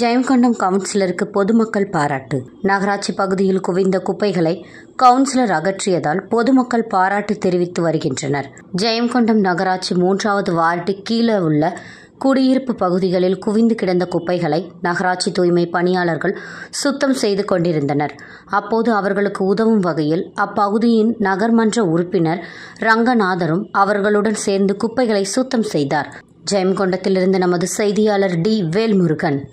ஜெயங்கொண்டம் கவுன்சிலருக்கு பொதுமக்கள் பாராட்டு நகராட்சி பகுதியில் குவிந்த குப்பைகளை கவுன்சிலர் அகற்றியதால் பொதுமக்கள் பாராட்டு தெரிவித்து வருகின்றனர் ஜெயங்கொண்டம் நகராட்சி மூன்றாவது வார்டு கீழே உள்ள குடியிருப்பு பகுதிகளில் குவிந்து கிடந்த குப்பைகளை நகராட்சி தூய்மை பணியாளர்கள் சுத்தம் செய்து கொண்டிருந்தனர் அப்போது அவர்களுக்கு உதவும் வகையில் அப்பகுதியின் நகர்மன்ற உறுப்பினர் ரங்கநாதரும் அவர்களுடன் சேர்ந்து குப்பைகளை சுத்தம் செய்தார் ஜெயங்கொண்டத்திலிருந்து நமது செய்தியாளர் டி வேல்முருகன்